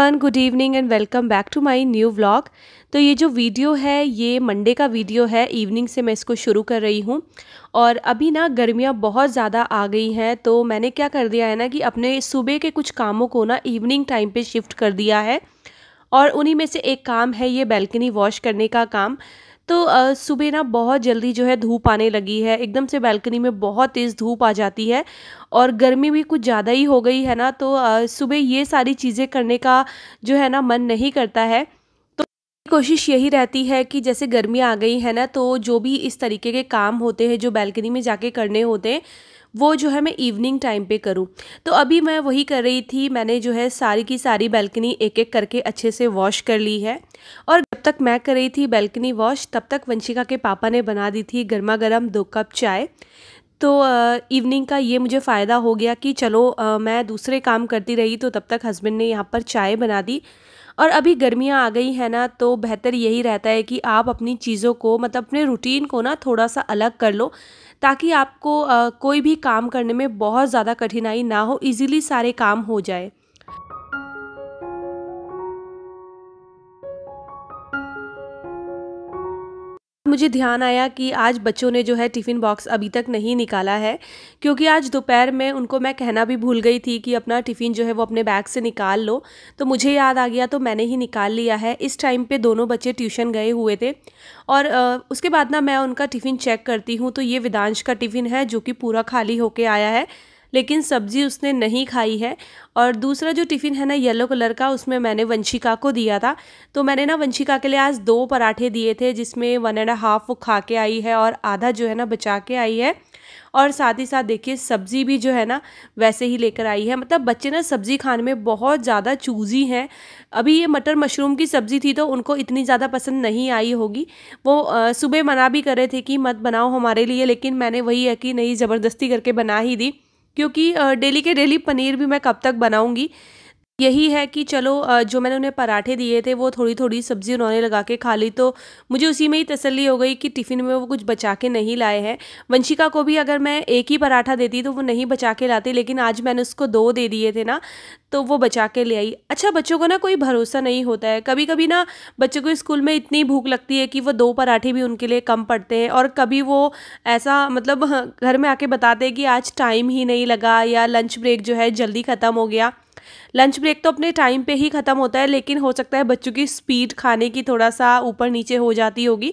Everyone good evening and welcome back to my new vlog तो ये जो video है ये मंडे का वीडियो है इवनिंग से मैं इसको शुरू कर रही हूँ और अभी ना गर्मियाँ बहुत ज़्यादा आ गई हैं तो मैंने क्या कर दिया है ना कि अपने सुबह के कुछ कामों को ना इवनिंग टाइम पे शिफ्ट कर दिया है और उन्हीं में से एक काम है ये बैल्कनी वॉश करने का काम तो सुबह ना बहुत जल्दी जो है धूप आने लगी है एकदम से बैल्कनी में बहुत तेज़ धूप आ जाती है और गर्मी भी कुछ ज़्यादा ही हो गई है ना तो सुबह ये सारी चीज़ें करने का जो है ना मन नहीं करता है तो कोशिश यही रहती है कि जैसे गर्मी आ गई है ना तो जो भी इस तरीके के काम होते हैं जो बैल्कनी में जाके करने होते हैं वो जो है मैं इवनिंग टाइम पे करूँ तो अभी मैं वही कर रही थी मैंने जो है सारी की सारी बैल्कनी एक एक करके अच्छे से वॉश कर ली है और जब तक मैं कर रही थी बैल्कनी वॉश तब तक वंशिका के पापा ने बना दी थी गर्मा गर्म दो कप चाय तो इवनिंग का ये मुझे फ़ायदा हो गया कि चलो आ, मैं दूसरे काम करती रही तो तब तक हस्बैंड ने यहाँ पर चाय बना दी और अभी गर्मियाँ आ गई हैं ना तो बेहतर यही रहता है कि आप अपनी चीज़ों को मतलब अपने रूटीन को ना थोड़ा सा अलग कर लो ताकि आपको कोई भी काम करने में बहुत ज़्यादा कठिनाई ना हो ईज़िली सारे काम हो जाए मुझे ध्यान आया कि आज बच्चों ने जो है टिफ़िन बॉक्स अभी तक नहीं निकाला है क्योंकि आज दोपहर में उनको मैं कहना भी भूल गई थी कि अपना टिफ़िन जो है वो अपने बैग से निकाल लो तो मुझे याद आ गया तो मैंने ही निकाल लिया है इस टाइम पे दोनों बच्चे ट्यूशन गए हुए थे और उसके बाद ना मैं उनका टिफ़िन चेक करती हूँ तो ये विदांश का टिफ़िन है जो कि पूरा खाली होके आया है लेकिन सब्ज़ी उसने नहीं खाई है और दूसरा जो टिफ़िन है ना येलो कलर का उसमें मैंने वंशिका को दिया था तो मैंने ना वंशिका के लिए आज दो पराठे दिए थे जिसमें वन एंड हाफ़ वो खा के आई है और आधा जो है ना बचा के आई है और साथ ही साथ देखिए सब्ज़ी भी जो है ना वैसे ही लेकर आई है मतलब बच्चे ना सब्ज़ी खाने में बहुत ज़्यादा चूज़ी हैं अभी ये मटर मशरूम की सब्ज़ी थी तो उनको इतनी ज़्यादा पसंद नहीं आई होगी वो सुबह मना भी कर रहे थे कि मत बनाओ हमारे लिए लेकिन मैंने वही है कि नहीं ज़बरदस्ती करके बना ही दी क्योंकि डेली के डेली पनीर भी मैं कब तक बनाऊँगी यही है कि चलो जो मैंने उन्हें पराठे दिए थे वो थोड़ी थोड़ी सब्ज़ी उन्होंने लगा के खा ली तो मुझे उसी में ही तसल्ली हो गई कि टिफ़िन में वो कुछ बचा के नहीं लाए हैं वंशिका को भी अगर मैं एक ही पराठा देती तो वो नहीं बचा के लाते लेकिन आज मैंने उसको दो दे दिए थे ना तो वो बचा के ले आई अच्छा बच्चों को ना कोई भरोसा नहीं होता है कभी कभी ना बच्चों को स्कूल में इतनी भूख लगती है कि वो दो पराठे भी उनके लिए कम पड़ते हैं और कभी वो ऐसा मतलब घर में आके बताते हैं कि आज टाइम ही नहीं लगा या लंच ब्रेक जो है जल्दी ख़त्म हो गया लंच ब्रेक तो अपने टाइम पे ही ख़त्म होता है लेकिन हो सकता है बच्चों की स्पीड खाने की थोड़ा सा ऊपर नीचे हो जाती होगी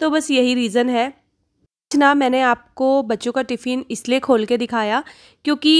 तो बस यही रीज़न है ना मैंने आपको बच्चों का टिफ़िन इसलिए खोल के दिखाया क्योंकि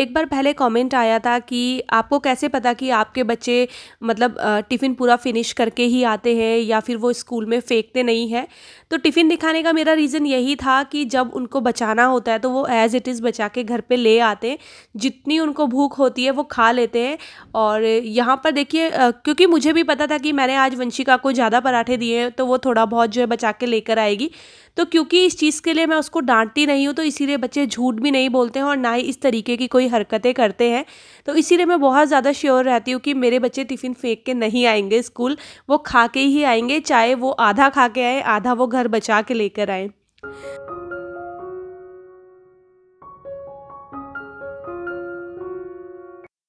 एक बार पहले कमेंट आया था कि आपको कैसे पता कि आपके बच्चे मतलब टिफ़िन पूरा फिनिश करके ही आते हैं या फिर वो स्कूल में फेंकते नहीं हैं तो टिफ़िन दिखाने का मेरा रीज़न यही था कि जब उनको बचाना होता है तो वो एज़ इट इज़ बचा के घर पर ले आते हैं जितनी उनको भूख होती है वो खा लेते हैं और यहाँ पर देखिए क्योंकि मुझे भी पता था कि मैंने आज वंशिका को ज़्यादा पराठे दिए हैं तो वो थोड़ा बहुत जो है बचा के लेकर आएगी तो क्योंकि इस चीज़ के लिए मैं उसको डांटती नहीं हूँ तो इसीलिए बच्चे झूठ भी नहीं बोलते हैं और ना ही इस तरीके की कोई हरकतें करते हैं तो इसीलिए मैं बहुत ज़्यादा श्योर रहती हूँ कि मेरे बच्चे टिफ़िन फेंक के नहीं आएंगे स्कूल वो खा के ही आएंगे चाहे वो आधा खा के आए आधा वो घर बचा के लेकर आए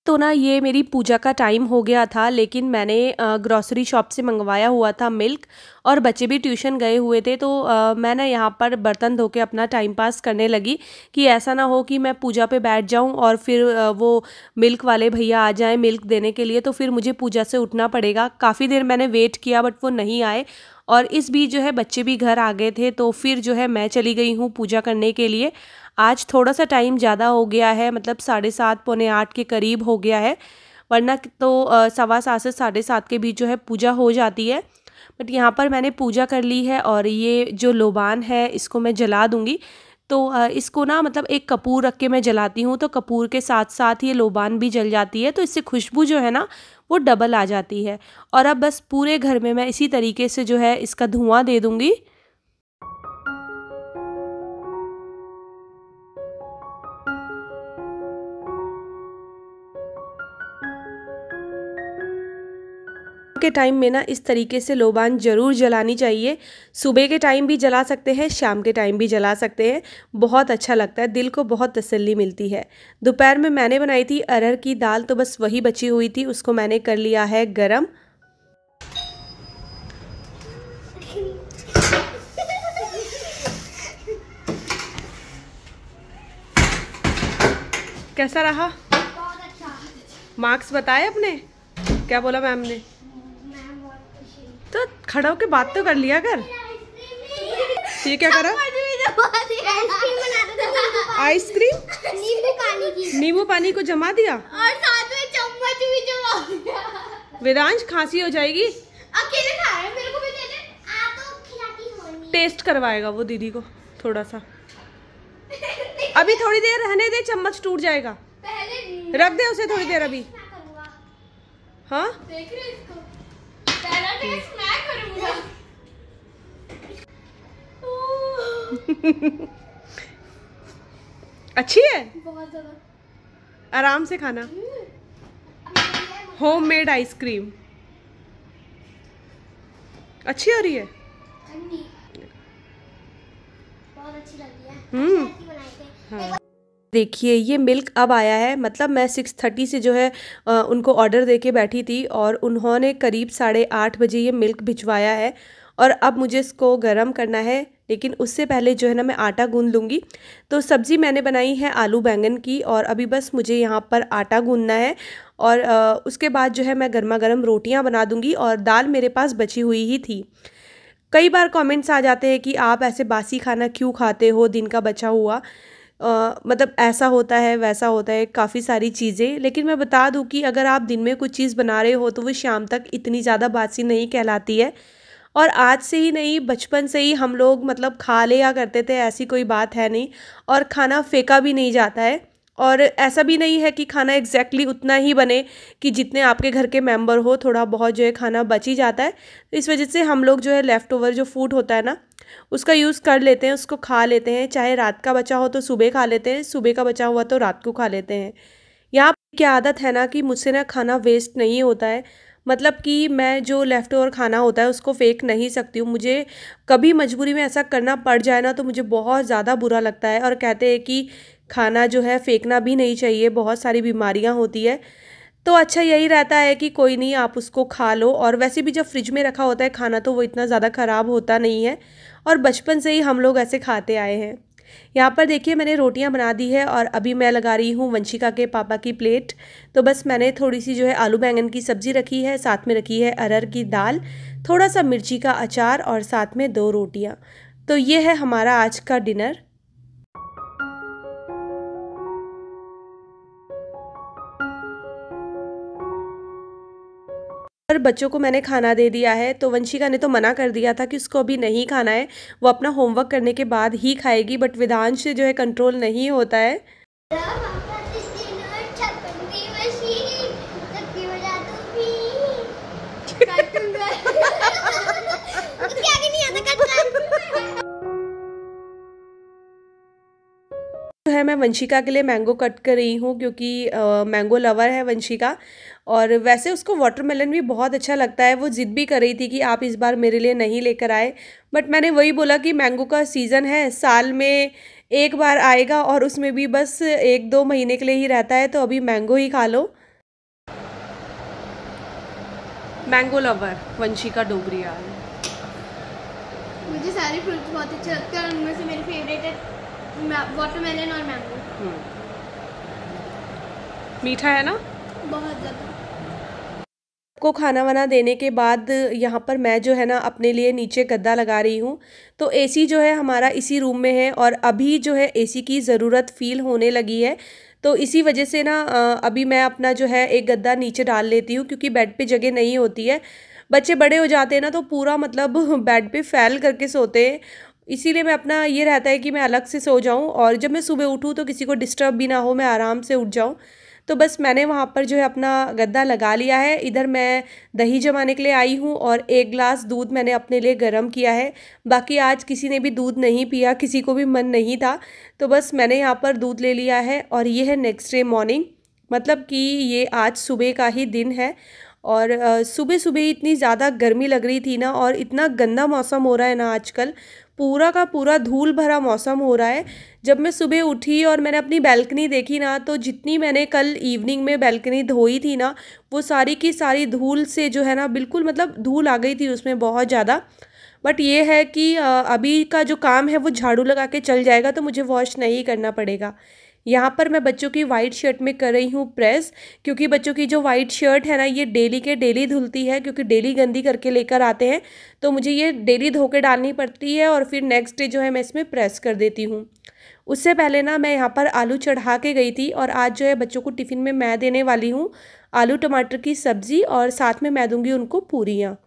तो ना ये मेरी पूजा का टाइम हो गया था लेकिन मैंने ग्रॉसरी शॉप से मंगवाया हुआ था मिल्क और बच्चे भी ट्यूशन गए हुए थे तो मैं ना यहाँ पर बर्तन धो के अपना टाइम पास करने लगी कि ऐसा ना हो कि मैं पूजा पे बैठ जाऊँ और फिर वो मिल्क वाले भैया आ जाएं मिल्क देने के लिए तो फिर मुझे पूजा से उठना पड़ेगा काफ़ी देर मैंने वेट किया बट वो नहीं आए और इस बीच जो है बच्चे भी घर आ गए थे तो फिर जो है मैं चली गई हूँ पूजा करने के लिए आज थोड़ा सा टाइम ज़्यादा हो गया है मतलब साढ़े सात पौने आठ के करीब हो गया है वरना तो सवा सात से साढ़े सात के बीच जो है पूजा हो जाती है बट यहाँ पर मैंने पूजा कर ली है और ये जो लोबान है इसको मैं जला दूँगी तो इसको ना मतलब एक कपूर रख के मैं जलाती हूँ तो कपूर के साथ साथ ये लोबान भी जल जाती है तो इससे खुशबू जो है ना वो डबल आ जाती है और अब बस पूरे घर में मैं इसी तरीके से जो है इसका धुआँ दे दूँगी के टाइम में ना इस तरीके से लोबान ज़रूर जलानी चाहिए सुबह के टाइम भी जला सकते हैं शाम के टाइम भी जला सकते हैं बहुत अच्छा लगता है दिल को बहुत तसल्ली मिलती है दोपहर में मैंने बनाई थी अरहर की दाल तो बस वही बची हुई थी उसको मैंने कर लिया है गरम कैसा रहा मार्क्स अच्छा। बताए अपने क्या बोला मैम ने तो खड़ा होकर बात तो कर लिया कर ये क्या करा आइसक्रीम नींबू पानी की नींबू पानी को जमा दिया और साथ में चम्मच भी जमा दिया खांसी हो जाएगी अकेले खा रहे मेरे को भी दे दे तो टेस्ट करवाएगा वो दीदी को थोड़ा सा अभी थोड़ी देर रहने दे चम्मच टूट जाएगा रख दे उसे थोड़ी देर अभी हाँ अच्छी है बहुत ज्यादा आराम से खाना होम मेड आइसक्रीम अच्छी हो रही है बहुत अच्छी लग रही है हम्म हाँ देखिए ये मिल्क अब आया है मतलब मैं सिक्स थर्टी से जो है आ, उनको ऑर्डर दे के बैठी थी और उन्होंने करीब साढ़े आठ बजे ये मिल्क भिजवाया है और अब मुझे इसको गर्म करना है लेकिन उससे पहले जो है ना मैं आटा गूँध लूँगी तो सब्ज़ी मैंने बनाई है आलू बैंगन की और अभी बस मुझे यहाँ पर आटा गूँधना है और आ, उसके बाद जो है मैं गर्मा गर्म रोटियाँ बना दूँगी और दाल मेरे पास बची हुई ही थी कई बार कमेंट्स आ जाते हैं कि आप ऐसे बासी खाना क्यों खाते हो दिन का बचा हुआ मतलब ऐसा होता है वैसा होता है काफ़ी सारी चीज़ें लेकिन मैं बता दूँ कि अगर आप दिन में कुछ चीज़ बना रहे हो तो वो शाम तक इतनी ज़्यादा बासी नहीं कहलाती है और आज से ही नहीं बचपन से ही हम लोग मतलब खा लिया करते थे ऐसी कोई बात है नहीं और खाना फेंका भी नहीं जाता है और ऐसा भी नहीं है कि खाना एग्जैक्टली उतना ही बने कि जितने आपके घर के मेंबर हो थोड़ा बहुत जो है खाना बच ही जाता है तो इस वजह से हम लोग जो है लेफ़्ट ओवर जो फूड होता है ना उसका यूज़ कर लेते हैं उसको खा लेते हैं चाहे रात का बचा हो तो सुबह खा लेते हैं सुबह का बचा हुआ तो रात को खा लेते हैं यहाँ क्या आदत है ना कि मुझसे ना खाना वेस्ट नहीं होता है मतलब कि मैं जो लेफ़्ट ओवर खाना होता है उसको फेंक नहीं सकती हूँ मुझे कभी मजबूरी में ऐसा करना पड़ जाए ना तो मुझे बहुत ज़्यादा बुरा लगता है और कहते हैं कि खाना जो है फेंकना भी नहीं चाहिए बहुत सारी बीमारियाँ होती है तो अच्छा यही रहता है कि कोई नहीं आप उसको खा लो और वैसे भी जब फ्रिज में रखा होता है खाना तो वो इतना ज़्यादा ख़राब होता नहीं है और बचपन से ही हम लोग ऐसे खाते आए हैं यहाँ पर देखिए मैंने रोटियाँ बना दी है और अभी मैं लगा रही हूँ वंशिका के पापा की प्लेट तो बस मैंने थोड़ी सी जो है आलू बैंगन की सब्ज़ी रखी है साथ में रखी है अरहर की दाल थोड़ा सा मिर्ची का अचार और साथ में दो रोटियाँ तो ये है हमारा आज का डिनर पर बच्चों को मैंने खाना दे दिया है तो वंशिका ने तो मना कर दिया था कि उसको अभी नहीं खाना है वो अपना होमवर्क करने के बाद ही खाएगी बट विधांश जो है कंट्रोल नहीं होता है है मैं वंशिका के लिए मैंगो कट कर रही हूँ क्योंकि मैंगो लवर है वंशिका और वैसे उसको वाटरमेलन भी बहुत अच्छा लगता है वो ज़िद भी कर रही थी कि आप इस बार मेरे लिए नहीं लेकर आए बट मैंने वही बोला कि मैंगो का सीज़न है साल में एक बार आएगा और उसमें भी बस एक दो महीने के लिए ही रहता है तो अभी मैंगो ही खा लो मैंगो लवर वंशिका डोगरियाल मुझे सारे फ्रूट्स बहुत अच्छे लगते हैं और उनमें से मेरी फेवरेट है वाटरमेलन और मैंगो हम्म। मीठा है ना बहुत ज़्यादा को खाना वाना देने के बाद यहाँ पर मैं जो है ना अपने लिए नीचे गद्दा लगा रही हूँ तो एसी जो है हमारा इसी रूम में है और अभी जो है एसी की ज़रूरत फ़ील होने लगी है तो इसी वजह से ना अभी मैं अपना जो है एक गद्दा नीचे डाल लेती हूँ क्योंकि बेड पे जगह नहीं होती है बच्चे बड़े हो जाते हैं ना तो पूरा मतलब बेड पे फैल करके सोते हैं इसीलिए मैं अपना ये रहता है कि मैं अलग से सो जाऊँ और जब मैं सुबह उठूँ तो किसी को डिस्टर्ब भी ना हो मैं आराम से उठ जाऊँ तो बस मैंने वहाँ पर जो है अपना गद्दा लगा लिया है इधर मैं दही जमाने के लिए आई हूँ और एक गिलास दूध मैंने अपने लिए गर्म किया है बाकी आज किसी ने भी दूध नहीं पिया किसी को भी मन नहीं था तो बस मैंने यहाँ पर दूध ले लिया है और ये है नेक्स्ट डे मॉर्निंग मतलब कि ये आज सुबह का ही दिन है और सुबह सुबह इतनी ज़्यादा गर्मी लग रही थी ना और इतना गंदा मौसम हो रहा है ना आजकल पूरा का पूरा धूल भरा मौसम हो रहा है जब मैं सुबह उठी और मैंने अपनी बैल्कनी देखी ना तो जितनी मैंने कल इवनिंग में बैल्कनी धोई थी ना वो सारी की सारी धूल से जो है ना बिल्कुल मतलब धूल आ गई थी उसमें बहुत ज़्यादा बट ये है कि अभी का जो काम है वो झाड़ू लगा के चल जाएगा तो मुझे वॉश नहीं करना पड़ेगा यहाँ पर मैं बच्चों की वाइट शर्ट में कर रही हूँ प्रेस क्योंकि बच्चों की जो वाइट शर्ट है ना ये डेली के डेली धुलती है क्योंकि डेली गंदी करके लेकर आते हैं तो मुझे ये डेली धो के डालनी पड़ती है और फिर नेक्स्ट डे जो है मैं इसमें प्रेस कर देती हूँ उससे पहले ना मैं यहाँ पर आलू चढ़ा के गई थी और आज जो है बच्चों को टिफ़िन में मैं देने वाली हूँ आलू टमाटर की सब्ज़ी और साथ में मैं दूँगी उनको पूरियाँ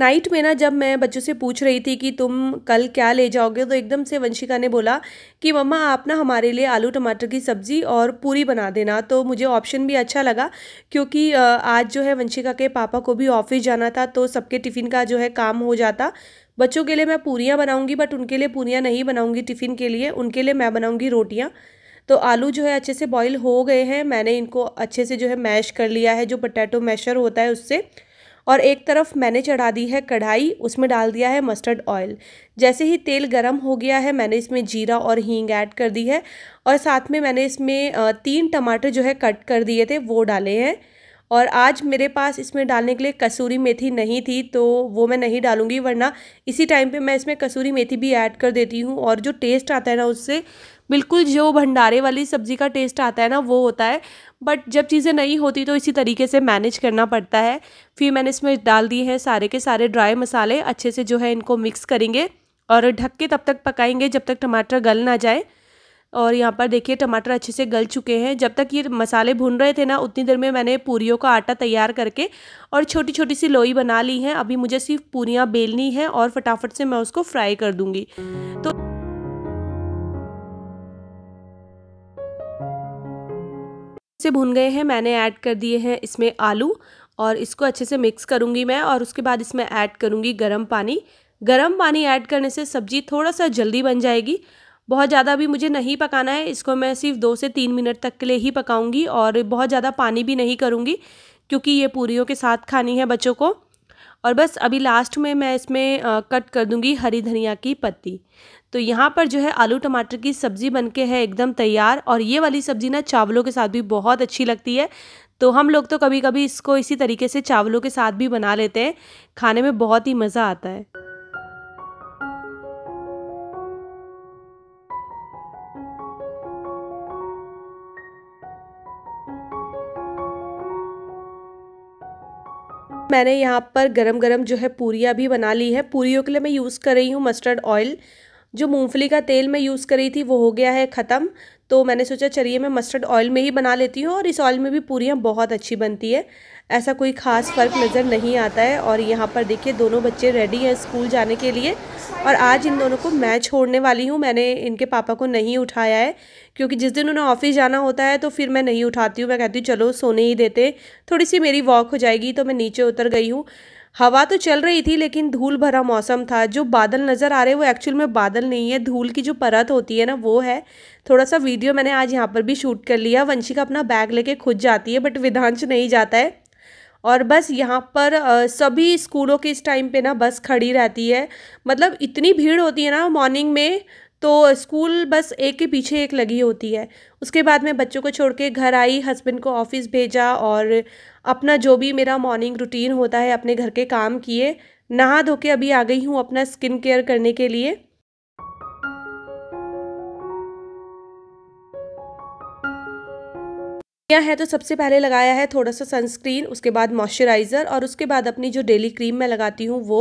नाइट में ना जब मैं बच्चों से पूछ रही थी कि तुम कल क्या ले जाओगे तो एकदम से वंशिका ने बोला कि मम्मा आप ना हमारे लिए आलू टमाटर की सब्ज़ी और पूरी बना देना तो मुझे ऑप्शन भी अच्छा लगा क्योंकि आज जो है वंशिका के पापा को भी ऑफिस जाना था तो सबके टिफ़िन का जो है काम हो जाता बच्चों के लिए मैं पूरियाँ बनाऊँगी बट उनके लिए पूरियाँ नहीं बनाऊँगी टिफ़िन के लिए उनके लिए मैं बनाऊँगी रोटियाँ तो आलू जो है अच्छे से बॉयल हो गए हैं मैंने इनको अच्छे से जो है मैश कर लिया है जो पटैटो मैशर होता है उससे और एक तरफ मैंने चढ़ा दी है कढ़ाई उसमें डाल दिया है मस्टर्ड ऑयल जैसे ही तेल गर्म हो गया है मैंने इसमें जीरा और हींग ऐड कर दी है और साथ में मैंने इसमें तीन टमाटर जो है कट कर दिए थे वो डाले हैं और आज मेरे पास इसमें डालने के लिए कसूरी मेथी नहीं थी तो वो मैं नहीं डालूंगी वरना इसी टाइम पे मैं इसमें कसूरी मेथी भी ऐड कर देती हूँ और जो टेस्ट आता है ना उससे बिल्कुल जो भंडारे वाली सब्ज़ी का टेस्ट आता है ना वो होता है बट जब चीज़ें नहीं होती तो इसी तरीके से मैनेज करना पड़ता है फिर मैंने इसमें डाल दिए हैं सारे के सारे ड्राई मसाले अच्छे से जो है इनको मिक्स करेंगे और ढक के तब तक पकाएंगे जब तक टमाटर गल ना जाए और यहाँ पर देखिए टमाटर अच्छे से गल चुके हैं जब तक ये मसाले भून रहे थे ना उतनी देर में मैंने पूरियों का आटा तैयार करके और छोटी छोटी सी लोई बना ली है अभी मुझे सिर्फ पूरियाँ बेलनी है और फटाफट से मैं उसको फ्राई कर दूँगी तो से भुन गए हैं मैंने ऐड कर दिए हैं इसमें आलू और इसको अच्छे से मिक्स करूँगी मैं और उसके बाद इसमें ऐड करूँगी गर्म पानी गर्म पानी ऐड करने से सब्ज़ी थोड़ा सा जल्दी बन जाएगी बहुत ज़्यादा भी मुझे नहीं पकाना है इसको मैं सिर्फ दो से तीन मिनट तक के लिए ही पकाऊंगी और बहुत ज़्यादा पानी भी नहीं करूँगी क्योंकि ये पूरियों के साथ खानी है बच्चों को और बस अभी लास्ट में मैं इसमें आ, कट कर दूंगी हरी धनिया की पत्ती तो यहाँ पर जो है आलू टमाटर की सब्ज़ी बनके है एकदम तैयार और ये वाली सब्ज़ी ना चावलों के साथ भी बहुत अच्छी लगती है तो हम लोग तो कभी कभी इसको इसी तरीके से चावलों के साथ भी बना लेते हैं खाने में बहुत ही मज़ा आता है मैंने यहाँ पर गरम गरम जो है पूरियाँ भी बना ली है पूरियों के लिए मैं यूज़ कर रही हूँ मस्टर्ड ऑयल जो मूंगफली का तेल मैं यूज़ कर रही थी वो हो गया है ख़त्म तो मैंने सोचा चलिए मैं मस्टर्ड ऑयल में ही बना लेती हूँ और इस ऑयल में भी पूरियाँ बहुत अच्छी बनती है ऐसा कोई ख़ास फ़र्क नज़र नहीं आता है और यहाँ पर देखिए दोनों बच्चे रेडी हैं स्कूल जाने के लिए और आज इन दोनों को मैं छोड़ने वाली हूँ मैंने इनके पापा को नहीं उठाया है क्योंकि जिस दिन उन्हें ऑफिस जाना होता है तो फिर मैं नहीं उठाती हूँ मैं कहती हूँ चलो सोने ही देते थोड़ी सी मेरी वॉक हो जाएगी तो मैं नीचे उतर गई हूँ हवा तो चल रही थी लेकिन धूल भरा मौसम था जो बादल नज़र आ रहे वो एक्चुअल में बादल नहीं है धूल की जो परत होती है ना वो है थोड़ा सा वीडियो मैंने आज यहाँ पर भी शूट कर लिया वंशिका अपना बैग लेके खुद जाती है बट विधांश नहीं जाता है और बस यहाँ पर सभी स्कूलों के इस टाइम पे ना बस खड़ी रहती है मतलब इतनी भीड़ होती है ना मॉर्निंग में तो स्कूल बस एक के पीछे एक लगी होती है उसके बाद मैं बच्चों को छोड़ के घर आई हस्बैंड को ऑफिस भेजा और अपना जो भी मेरा मॉर्निंग रूटीन होता है अपने घर के काम किए नहा धो के अभी आ गई हूँ अपना स्किन केयर करने के लिए किया है तो सबसे पहले लगाया है थोड़ा सा सनस्क्रीन उसके बाद मॉइस्चराइज़र और उसके बाद अपनी जो डेली क्रीम मैं लगाती हूँ वो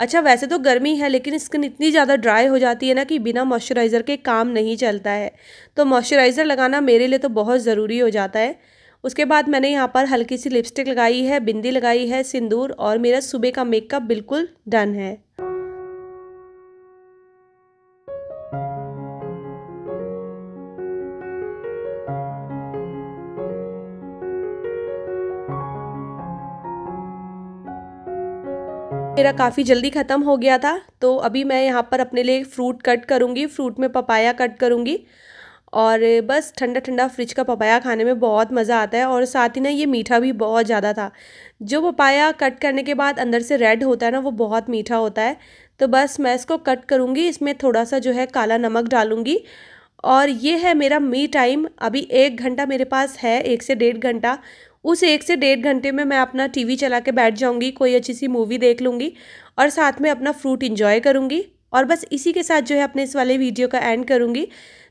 अच्छा वैसे तो गर्मी है लेकिन स्किन इतनी ज़्यादा ड्राई हो जाती है ना कि बिना मॉइस्चराइज़र के काम नहीं चलता है तो मॉइस्चराइज़र लगाना मेरे लिए तो बहुत ज़रूरी हो जाता है उसके बाद मैंने यहाँ पर हल्की सी लिपस्टिक लगाई है बिंदी लगाई है सिंदूर और मेरा सुबह का मेकअप बिल्कुल डन है मेरा काफ़ी जल्दी ख़त्म हो गया था तो अभी मैं यहाँ पर अपने लिए फ्रूट कट करूँगी फ्रूट में पपाया कट करूँगी और बस ठंडा ठंडा फ्रिज का पपाया खाने में बहुत मज़ा आता है और साथ ही ना ये मीठा भी बहुत ज़्यादा था जो पपाया कट करने के बाद अंदर से रेड होता है ना वो बहुत मीठा होता है तो बस मैं इसको कट करूँगी इसमें थोड़ा सा जो है काला नमक डालूँगी और ये है मेरा मी टाइम अभी एक घंटा मेरे पास है एक से डेढ़ घंटा उस एक से डेढ़ घंटे में मैं अपना टीवी चला के बैठ जाऊँगी कोई अच्छी सी मूवी देख लूँगी और साथ में अपना फ्रूट इंजॉय करूँगी और बस इसी के साथ जो है अपने इस वाले वीडियो का एंड करूँगी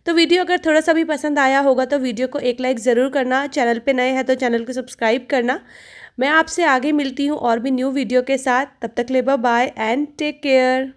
तो वीडियो अगर थोड़ा सा भी पसंद आया होगा तो वीडियो को एक लाइक ज़रूर करना चैनल पे नए हैं तो चैनल को सब्सक्राइब करना मैं आपसे आगे मिलती हूँ और भी न्यू वीडियो के साथ तब तक ले बाय एंड टेक केयर